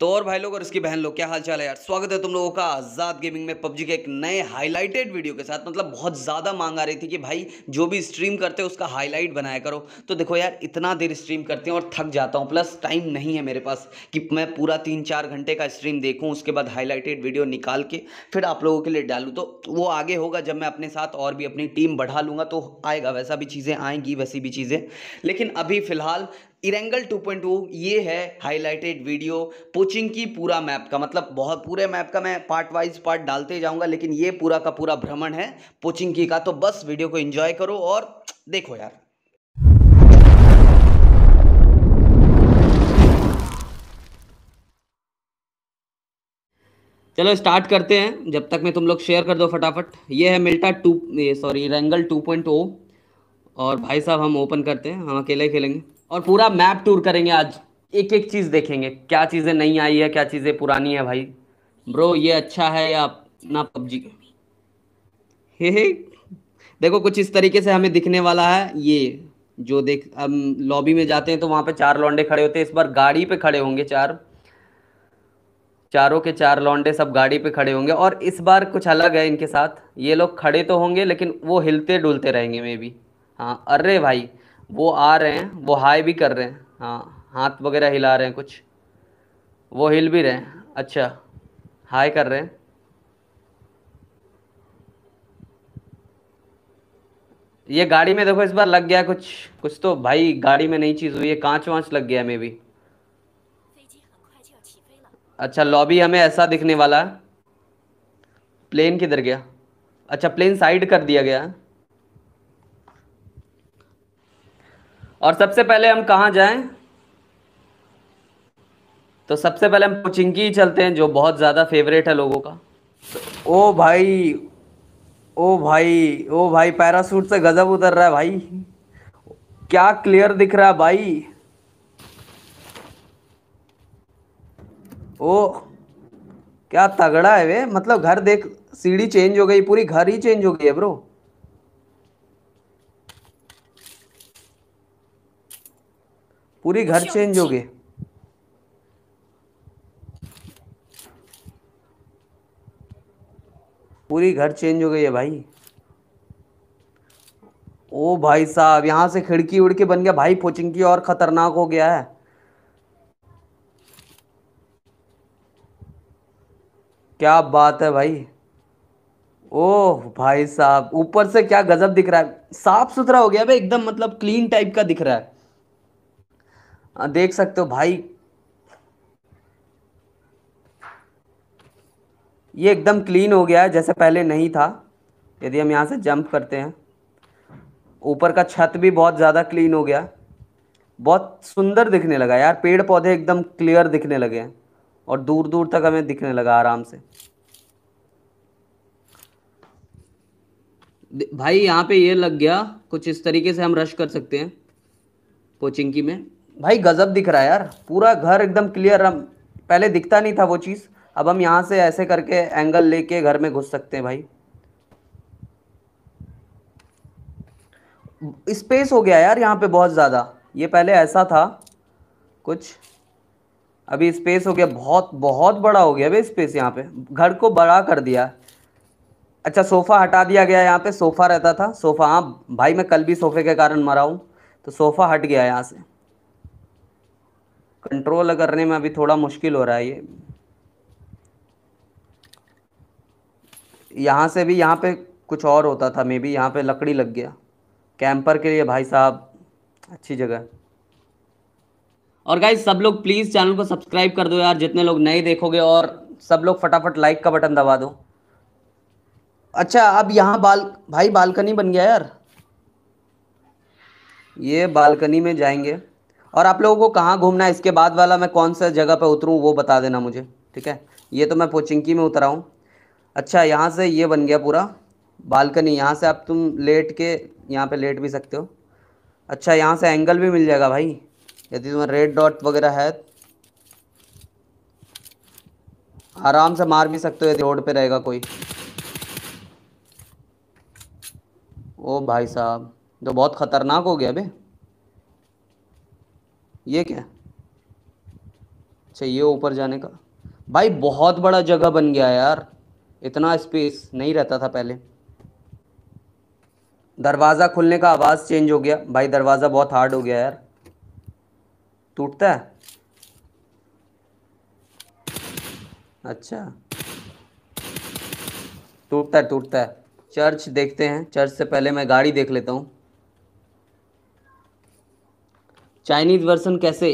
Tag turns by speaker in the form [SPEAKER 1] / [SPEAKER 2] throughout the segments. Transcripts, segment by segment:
[SPEAKER 1] तो और भाई लोग और इसकी बहन लोग क्या हाल चाल है यार स्वागत है तुम लोगों का आज़ाद गेमिंग में पबजी के एक नए हाईलाइटेड वीडियो के साथ मतलब बहुत ज़्यादा मांग आ रही थी कि भाई जो भी स्ट्रीम करते हो उसका हाईलाइट बनाया करो तो देखो यार इतना देर स्ट्रीम करते हैं और थक जाता हूँ प्लस टाइम नहीं है मेरे पास कि मैं पूरा तीन चार घंटे का स्ट्रीम देखूँ उसके बाद हाईलाइटेड वीडियो निकाल के फिर आप लोगों के लिए डालूँ तो वो आगे होगा जब मैं अपने साथ और भी अपनी टीम बढ़ा लूँगा तो आएगा वैसा भी चीज़ें आएंगी वैसी भी चीज़ें लेकिन अभी फ़िलहाल इरेंगल 2.2 ये है हाईलाइटेड वीडियो पोचिंग की पूरा मैप का मतलब बहुत पूरे मैप का मैं पार्ट वाइज पार्ट डालते जाऊंगा लेकिन ये पूरा का पूरा भ्रमण है पोचिंग की का तो बस वीडियो को एंजॉय करो और देखो यार चलो स्टार्ट करते हैं जब तक मैं तुम लोग शेयर कर दो फटाफट ये है मिल्टा टू सॉरी रेंगल ओ और भाई साहब हम ओपन करते हैं हम अकेले खेलेंगे और पूरा मैप टूर करेंगे आज एक एक चीज देखेंगे क्या चीजें नहीं आई है क्या चीजें पुरानी है भाई ब्रो ये अच्छा है या ना पबजी हे हे देखो कुछ इस तरीके से हमें दिखने वाला है ये जो देख हम लॉबी में जाते हैं तो वहां पे चार लौंडे खड़े होते हैं इस बार गाड़ी पे खड़े होंगे चार चारों के चार लौंडे सब गाड़ी पे खड़े होंगे और इस बार कुछ अलग है इनके साथ ये लोग खड़े तो होंगे लेकिन वो हिलते डुलते रहेंगे मे बी हाँ अरे भाई वो आ रहे हैं वो हाई भी कर रहे हैं हाँ हाथ वगैरह हिला रहे हैं कुछ वो हिल भी रहे हैं अच्छा हाई कर रहे हैं ये गाड़ी में देखो इस बार लग गया कुछ कुछ तो भाई गाड़ी में नई चीज़ हुई है कांच वाँच लग गया मे भी अच्छा लॉबी हमें ऐसा दिखने वाला है प्लेन किधर गया अच्छा प्लेन साइड कर दिया गया है और सबसे पहले हम कहाँ जाएं तो सबसे पहले हम चिंकी ही चलते हैं जो बहुत ज़्यादा फेवरेट है लोगों का ओ भाई ओ भाई ओ भाई पैरासूट से गजब उतर रहा है भाई क्या क्लियर दिख रहा है भाई ओ क्या तगड़ा है वे मतलब घर देख सीढ़ी चेंज हो गई पूरी घर ही चेंज हो गई है ब्रो पूरी घर चेंज हो गए पूरी घर चेंज हो गई है भाई ओ भाई साहब यहां से खिड़की उड़ के बन गया भाई पोचिंग की और खतरनाक हो गया है क्या बात है भाई ओह भाई साहब ऊपर से क्या गजब दिख रहा है साफ सुथरा हो गया भाई एकदम मतलब क्लीन टाइप का दिख रहा है हाँ, देख सकते हो भाई ये एकदम क्लीन हो गया है जैसे पहले नहीं था यदि हम यहाँ से जंप करते हैं ऊपर का छत भी बहुत ज़्यादा क्लीन हो गया बहुत सुंदर दिखने लगा यार पेड़ पौधे एकदम क्लियर दिखने लगे हैं और दूर दूर तक हमें दिखने लगा आराम से भाई यहाँ पे ये लग गया कुछ इस तरीके से हम रश कर सकते हैं की में भाई गजब दिख रहा है यार पूरा घर एकदम क्लियर हम पहले दिखता नहीं था वो चीज़ अब हम यहाँ से ऐसे करके एंगल लेके घर में घुस सकते हैं भाई स्पेस हो गया यार यहाँ पे बहुत ज़्यादा ये पहले ऐसा था कुछ अभी स्पेस हो गया बहुत बहुत बड़ा हो गया भाई स्पेस यहाँ पे घर को बड़ा कर दिया अच्छा सोफ़ा हटा दिया गया यहाँ पे सोफ़ा रहता था सोफ़ा हाँ भाई मैं कल भी सोफ़े के कारण मरा हूँ तो सोफ़ा हट गया यहाँ से कंट्रोल करने में अभी थोड़ा मुश्किल हो रहा है ये यहाँ से भी यहाँ पे कुछ और होता था मे बी यहाँ पे लकड़ी लग गया कैंपर के लिए भाई साहब अच्छी जगह और गाइज सब लोग प्लीज़ चैनल को सब्सक्राइब कर दो यार जितने लोग नए देखोगे और सब लोग फटाफट लाइक का बटन दबा दो अच्छा अब यहाँ बाल भाई बालकनी बन गया यार ये बालकनी में जाएंगे और आप लोगों को कहाँ घूमना है इसके बाद वाला मैं कौन सा जगह पर उतरूँ वो बता देना मुझे ठीक है ये तो मैं पोचिंकी में उतरा हूँ अच्छा यहाँ से ये बन गया पूरा बालकनी यहाँ से आप तुम लेट के यहाँ पे लेट भी सकते हो अच्छा यहाँ से एंगल भी मिल जाएगा भाई यदि तुम्हें रेड डॉट वगैरह है आराम से मार भी सकते हो यदि रोड पे रहेगा कोई ओ भाई साहब तो बहुत ख़तरनाक हो गया भाई ये क्या अच्छा ये ऊपर जाने का भाई बहुत बड़ा जगह बन गया यार इतना स्पेस नहीं रहता था पहले दरवाज़ा खुलने का आवाज़ चेंज हो गया भाई दरवाज़ा बहुत हार्ड हो गया यार टूटता है अच्छा टूटता है टूटता है चर्च देखते हैं चर्च से पहले मैं गाड़ी देख लेता हूँ चाइनीज वर्सन कैसे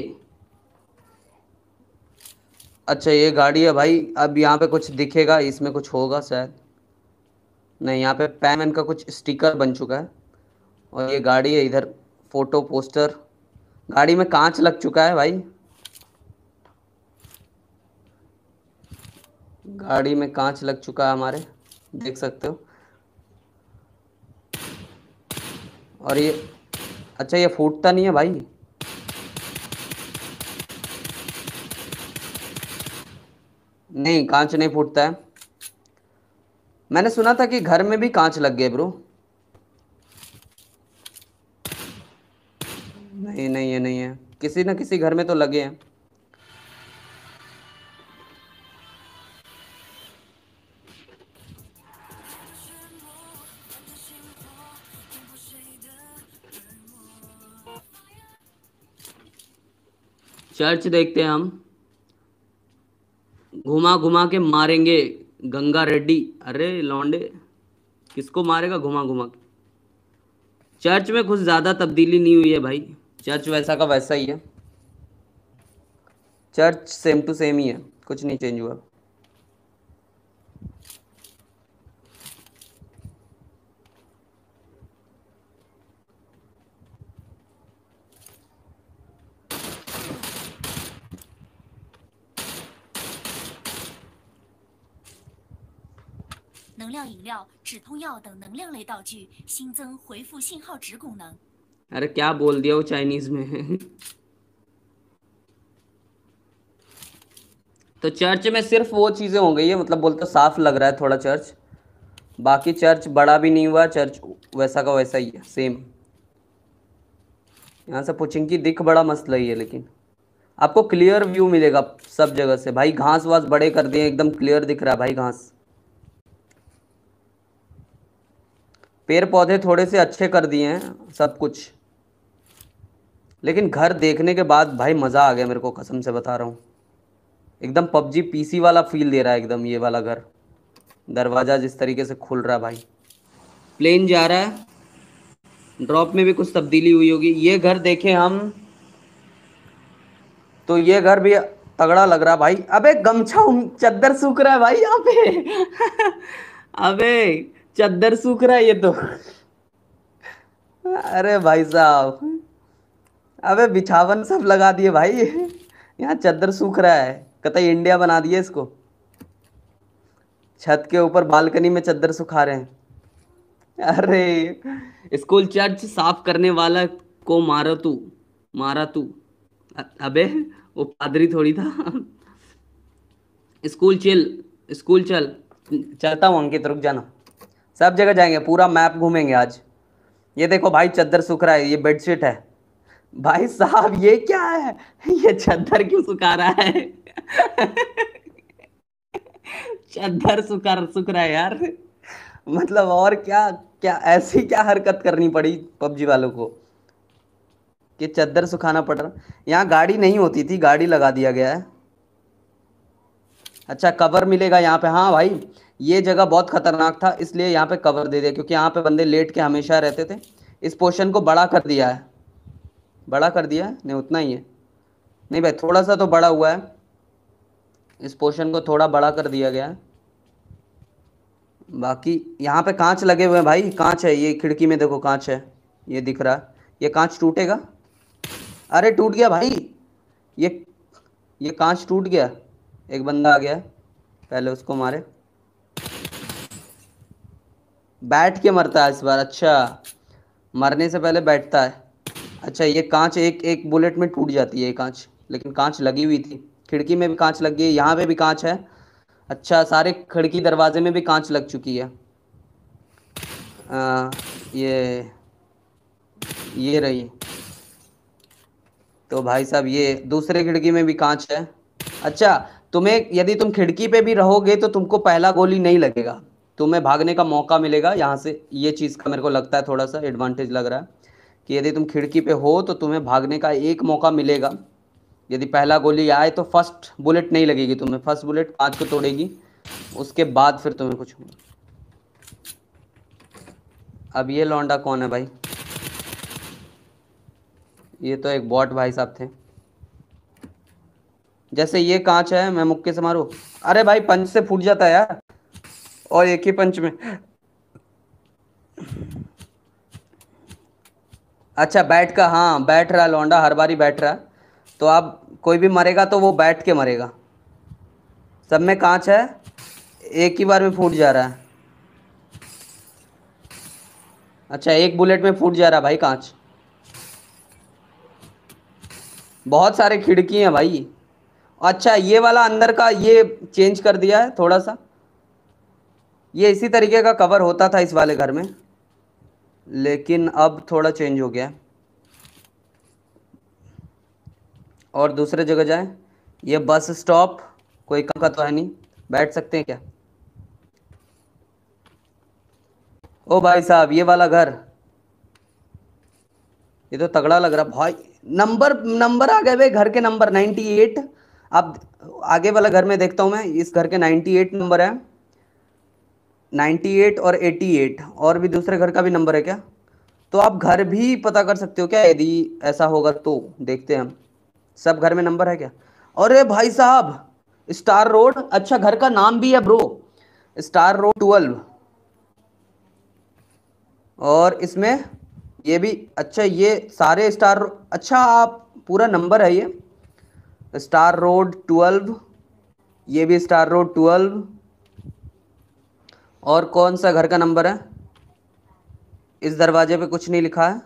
[SPEAKER 1] अच्छा ये गाड़ी है भाई अब यहाँ पे कुछ दिखेगा इसमें कुछ होगा शायद नहीं यहाँ पे पैन का कुछ स्टिकर बन चुका है और ये गाड़ी है इधर फोटो पोस्टर गाड़ी में कांच लग चुका है भाई गाड़ी में कांच लग चुका है हमारे देख सकते हो और ये अच्छा ये फूटता नहीं है भाई नहीं कांच नहीं फूटता है मैंने सुना था कि घर में भी कांच लग गए ब्रो नहीं नहीं है नहीं है किसी ना किसी घर में तो लगे हैं चर्च देखते हैं हम घुमा घुमा के मारेंगे गंगा रेड्डी अरे लौंडे किसको मारेगा घुमा घुमा के चर्च में कुछ ज्यादा तब्दीली नहीं हुई है भाई चर्च वैसा का वैसा ही है चर्च सेम टू सेम ही है कुछ नहीं चेंज हुआ 能量饮料、止痛药等能量类道具新增回复信号值功能。अरे क्या बोल दिया वो चाइनीज में तो चर्च में सिर्फ वो चीज़ें हो गई है मतलब बोलते साफ लग रहा है थोड़ा चर्च बाकी चर्च बड़ा भी नहीं हुआ चर्च वैसा का वैसा ही है सेम यहाँ से पुचिंग की दिख बड़ा मस्त लगी है लेकिन आपको क्लियर व्यू मिलेगा सब जगह से भाई घास वास बड़े कर दिए एकदम क्लियर दिख रहा है भाई घास पेड़ पौधे थोड़े से अच्छे कर दिए हैं सब कुछ लेकिन घर देखने के बाद भाई मज़ा आ गया मेरे को कसम से बता रहा हूँ एकदम पबजी पीसी वाला फील दे रहा है एकदम ये वाला घर दरवाज़ा जिस तरीके से खुल रहा है भाई प्लेन जा रहा है ड्रॉप में भी कुछ तब्दीली हुई होगी ये घर देखें हम तो ये घर भी तगड़ा लग रहा भाई अबे गमछा चद्दर सूख रहा है भाई यहाँ पे अबे चद्दर सूख रहा है ये तो अरे भाई साहब अबे बिछावन सब लगा दिए भाई यहाँ चद्दर सूख रहा है कतई इंडिया बना दिए इसको छत के ऊपर बालकनी में चद्दर सुखा रहे हैं अरे स्कूल चर्च साफ करने वाला को मारो तू मारा तू अबे वो पादरी थोड़ी था स्कूल चिल स्कूल चल चलता हूँ अंकित रुक जाना सब जगह जाएंगे पूरा मैप घूमेंगे आज ये देखो भाई चद्दर सूख रहा है ये बेडशीट है भाई साहब ये क्या है ये चद्दर क्यों सुखा रहा है चद्दर सुखा सुख रहा है यार मतलब और क्या क्या ऐसी क्या हरकत करनी पड़ी पबजी वालों को कि चद्दर सुखाना पड़ रहा यहाँ गाड़ी नहीं होती थी गाड़ी लगा दिया गया है अच्छा कवर मिलेगा यहाँ पे हाँ भाई ये जगह बहुत खतरनाक था इसलिए यहाँ पे कवर दे दिया क्योंकि यहाँ पे बंदे लेट के हमेशा रहते थे इस पोर्शन को बड़ा कर दिया है बड़ा कर दिया है नहीं उतना ही है नहीं भाई थोड़ा सा तो बड़ा हुआ है इस पोर्शन को थोड़ा बड़ा कर दिया गया है बाकी यहाँ पे कांच लगे हुए हैं भाई कांच है ये खिड़की में देखो कांच है ये दिख रहा है ये कांच टूटेगा अरे टूट गया भाई ये ये कांच टूट गया एक बंदा आ गया पहले उसको मारे बैठ के मरता है इस बार अच्छा मरने से पहले बैठता है अच्छा ये कांच एक एक बुलेट में टूट जाती है कांच लेकिन कांच लगी हुई थी खिड़की में भी कांच लग गई है यहाँ पे भी कांच है अच्छा सारे खिड़की दरवाजे में भी कांच लग चुकी है आ, ये ये रही तो भाई साहब ये दूसरे खिड़की में भी कांच है अच्छा तुम्हें यदि तुम खिड़की पे भी रहोगे तो तुमको पहला गोली नहीं लगेगा तुम्हें भागने का मौका मिलेगा यहाँ से ये चीज़ का मेरे को लगता है थोड़ा सा एडवांटेज लग रहा है कि यदि तुम खिड़की पे हो तो तुम्हें भागने का एक मौका मिलेगा यदि पहला गोली आए तो फर्स्ट बुलेट नहीं लगेगी तुम्हें फर्स्ट बुलेट पाँच को तोड़ेगी उसके बाद फिर तुम्हें कुछ अब ये लौंडा कौन है भाई ये तो एक बॉट भाई साहब थे जैसे ये कांच है मैं मुक्के से मारू अरे भाई पंच से फूट जाता है यार और एक ही पंच में अच्छा बैठ का हाँ बैठ रहा लौंडा हर बारी बैठ रहा तो आप कोई भी मरेगा तो वो बैठ के मरेगा सब में कांच है एक ही बार में फूट जा रहा है अच्छा एक बुलेट में फूट जा रहा भाई कांच बहुत सारे खिड़की हैं भाई अच्छा ये वाला अंदर का ये चेंज कर दिया है थोड़ा सा ये इसी तरीके का कवर होता था इस वाले घर में लेकिन अब थोड़ा चेंज हो गया और दूसरे जगह जाए ये बस स्टॉप कोई कम का तो है नहीं बैठ सकते हैं क्या ओ भाई साहब ये वाला घर ये तो तगड़ा लग रहा भाई नंबर नंबर आ गए भाई घर के नंबर 98 अब आगे वाला घर में देखता हूँ मैं इस घर के 98 नंबर है 98 और 88 और भी दूसरे घर का भी नंबर है क्या तो आप घर भी पता कर सकते हो क्या यदि ऐसा होगा तो देखते हैं हम सब घर में नंबर है क्या अरे भाई साहब स्टार रोड अच्छा घर का नाम भी है ब्रो स्टार रोड ट्वेल्व और इसमें ये भी अच्छा ये सारे स्टार अच्छा आप पूरा नंबर है ये स्टार रोड ट्वेल्व ये भी स्टार रोड ट्वेल्व और कौन सा घर का नंबर है इस दरवाजे पे कुछ नहीं लिखा है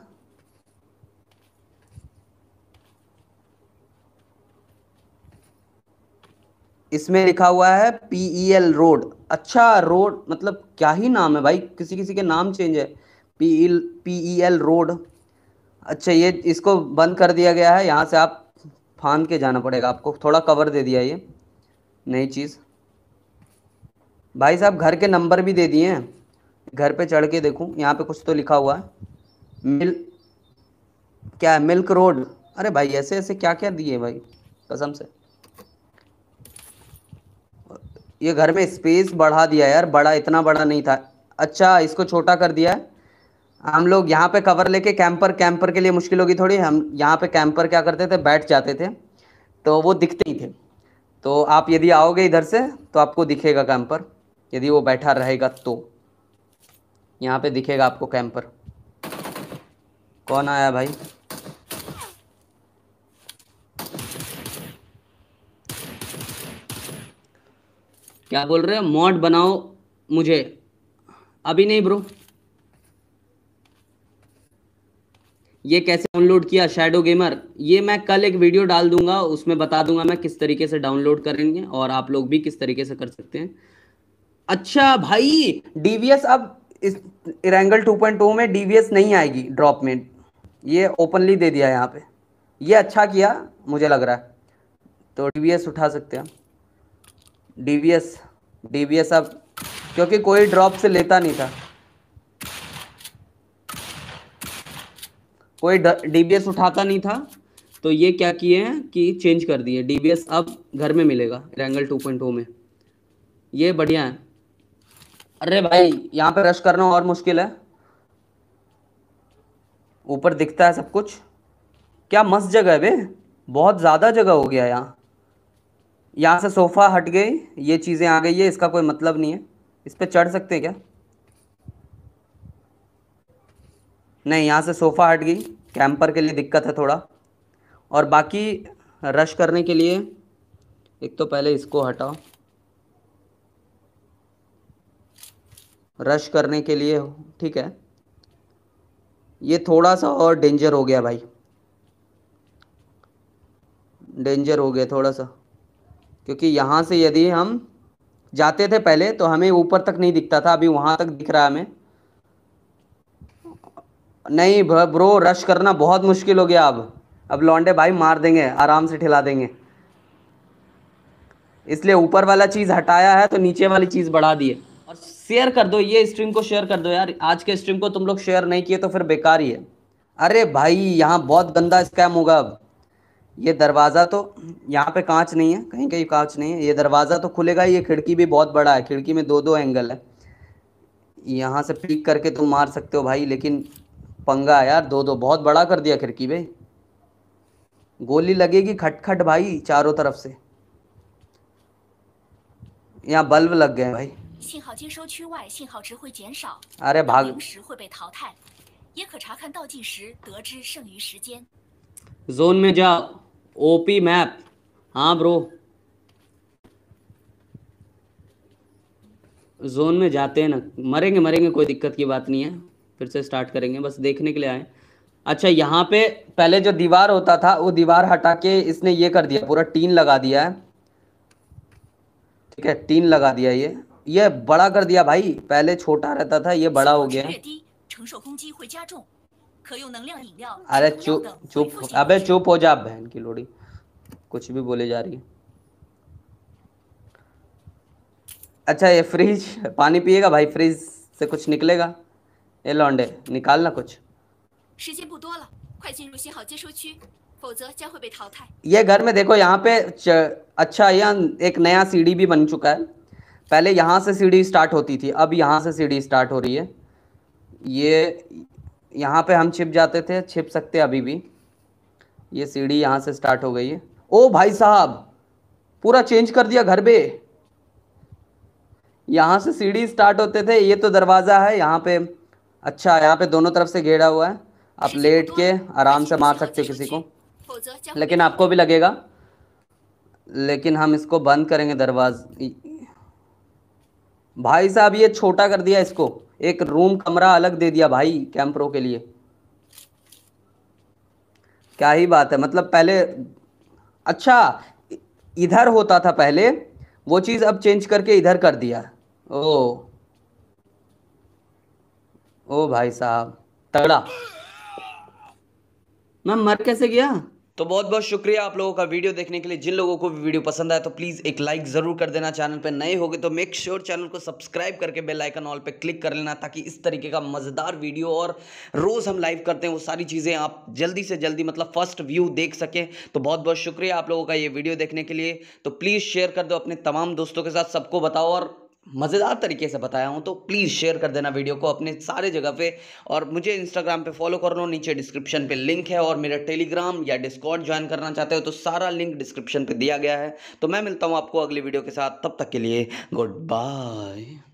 [SPEAKER 1] इसमें लिखा हुआ है पी ई एल रोड अच्छा रोड मतलब क्या ही नाम है भाई किसी किसी के नाम चेंज है P L P E L road अच्छा ये इसको बंद कर दिया गया है यहाँ से आप फांद के जाना पड़ेगा आपको थोड़ा कवर दे दिया ये नई चीज़ भाई साहब घर के नंबर भी दे दिए हैं घर पे चढ़ के देखूं यहाँ पे कुछ तो लिखा हुआ है मिल क्या है मिल्क रोड अरे भाई ऐसे ऐसे क्या क्या दिए भाई कसम से ये घर में स्पेस बढ़ा दिया यार बड़ा इतना बड़ा नहीं था अच्छा इसको छोटा कर दिया है हम लोग यहाँ पे कवर लेके कैंपर कैंपर के लिए मुश्किल होगी थोड़ी हम यहाँ पे कैंपर क्या करते थे बैठ जाते थे तो वो दिखते ही थे तो आप यदि आओगे इधर से तो आपको दिखेगा कैंपर यदि वो बैठा रहेगा तो यहाँ पे दिखेगा आपको कैंपर कौन आया भाई क्या बोल रहे हो मॉड बनाओ मुझे अभी नहीं ब्रो ये कैसे डाउनलोड किया शेडो गेमर ये मैं कल एक वीडियो डाल दूंगा उसमें बता दूंगा मैं किस तरीके से डाउनलोड करेंगे और आप लोग भी किस तरीके से कर सकते हैं अच्छा भाई डीवीएस अब इस इरेंगल 2.2 में डीवीएस नहीं आएगी ड्रॉप में ये ओपनली दे दिया यहाँ पे ये अच्छा किया मुझे लग रहा है तो डीवीएस उठा सकते हैं डीवीएस डीवीएस अब क्योंकि कोई ड्रॉप से लेता नहीं था कोई डीबीएस उठाता नहीं था तो ये क्या किए हैं कि चेंज कर दिए डीबीएस अब घर में मिलेगा रैंगल 2.0 में ये बढ़िया है अरे भाई यहाँ पे रश करना और मुश्किल है ऊपर दिखता है सब कुछ क्या मस्त जगह है बे बहुत ज़्यादा जगह हो गया यहाँ यहाँ से सोफ़ा हट गई ये चीज़ें आ गई है इसका कोई मतलब नहीं है इस पर चढ़ सकते हैं क्या नहीं यहाँ से सोफ़ा हट गई कैंपर के लिए दिक्कत है थोड़ा और बाकी रश करने के लिए एक तो पहले इसको हटाओ रश करने के लिए हो ठीक है ये थोड़ा सा और डेंजर हो गया भाई डेंजर हो गया थोड़ा सा क्योंकि यहाँ से यदि हम जाते थे पहले तो हमें ऊपर तक नहीं दिखता था अभी वहाँ तक दिख रहा है हमें नहीं ब्रो रश करना बहुत मुश्किल हो गया अब अब लौंडे भाई मार देंगे आराम से ठिला देंगे इसलिए ऊपर वाला चीज़ हटाया है तो नीचे वाली चीज़ बढ़ा दिए शेयर कर दो ये स्ट्रीम को शेयर कर दो यार आज के स्ट्रीम को तुम लोग शेयर नहीं किए तो फिर बेकार ही है अरे भाई यहाँ बहुत गंदा स्कैम होगा अब ये दरवाज़ा तो यहाँ पे कांच नहीं है कहीं कहीं कांच नहीं है ये दरवाज़ा तो खुलेगा ये खिड़की भी बहुत बड़ा है खिड़की में दो दो एंगल है यहाँ से पीक करके तुम मार सकते हो भाई लेकिन पंगा यार दो दो बहुत बड़ा कर दिया खिड़की भाई गोली लगेगी खटखट भाई चारों तरफ से यहाँ बल्ब लग गए भाई 信号接收区外信号值会减少，अरे भाग 零时会被淘汰。也可查看倒计时，得知剩余时间。जोन में जा ओपी मैप हाँ ब्रो जोन में जाते हैं ना मरेंगे मरेंगे कोई दिक्कत की बात नहीं है फिर से स्टार्ट करेंगे बस देखने के लिए आए अच्छा यहाँ पे पहले जो दीवार होता था वो दीवार हटा के इसने ये कर दिया पूरा टीन लगा दिया है ठीक है टीन लगा दिया ये ये बड़ा कर दिया भाई पहले छोटा रहता था ये बड़ा हो गया अरे चुप चुप अबे चुप हो जा बहन की लोड़ी कुछ भी बोले जा रही अच्छा ये फ्रिज पानी पिएगा भाई फ्रिज से कुछ निकलेगा ये लौंडे निकालना कुछ ये घर में देखो यहाँ पे अच्छा यहाँ एक नया सीढ़ी भी बन चुका है पहले यहाँ से सीढ़ी स्टार्ट होती थी अब यहाँ से सीढ़ी स्टार्ट हो रही है ये यहाँ पे हम छिप जाते थे छिप सकते अभी भी ये सीढ़ी यहाँ से स्टार्ट हो गई है ओ भाई साहब पूरा चेंज कर दिया घर पे यहाँ से सीढ़ी स्टार्ट होते थे ये तो दरवाज़ा है यहाँ पे अच्छा यहाँ पे दोनों तरफ से घेरा हुआ है आप लेट के आराम से मार सकते हो किसी को लेकिन आपको भी लगेगा लेकिन हम इसको बंद करेंगे दरवाज़ भाई साहब ये छोटा कर दिया इसको एक रूम कमरा अलग दे दिया भाई कैंप्रो के लिए क्या ही बात है मतलब पहले अच्छा इधर होता था पहले वो चीज़ अब चेंज करके इधर कर दिया ओ ओ भाई साहब तगड़ा मैं मर कैसे गया तो बहुत बहुत शुक्रिया आप लोगों का वीडियो देखने के लिए जिन लोगों को भी वीडियो पसंद आया तो प्लीज़ एक लाइक ज़रूर कर देना चैनल पर नए होगे तो मेक श्योर sure चैनल को सब्सक्राइब करके बेल आइकन ऑल पे क्लिक कर लेना ताकि इस तरीके का मज़ेदार वीडियो और रोज़ हम लाइव करते हैं वो सारी चीज़ें आप जल्दी से जल्दी मतलब फर्स्ट व्यू देख सकें तो बहुत बहुत शुक्रिया आप लोगों का ये वीडियो देखने के लिए तो प्लीज़ शेयर कर दो अपने तमाम दोस्तों के साथ सबको बताओ और मज़ेदार तरीके से बताया हूँ तो प्लीज़ शेयर कर देना वीडियो को अपने सारे जगह पे और मुझे इंस्टाग्राम पे फॉलो कर लो नीचे डिस्क्रिप्शन पे लिंक है और मेरा टेलीग्राम या डिस्कॉर्ड ज्वाइन करना चाहते हो तो सारा लिंक डिस्क्रिप्शन पे दिया गया है तो मैं मिलता हूँ आपको अगली वीडियो के साथ तब तक के लिए गुड बाय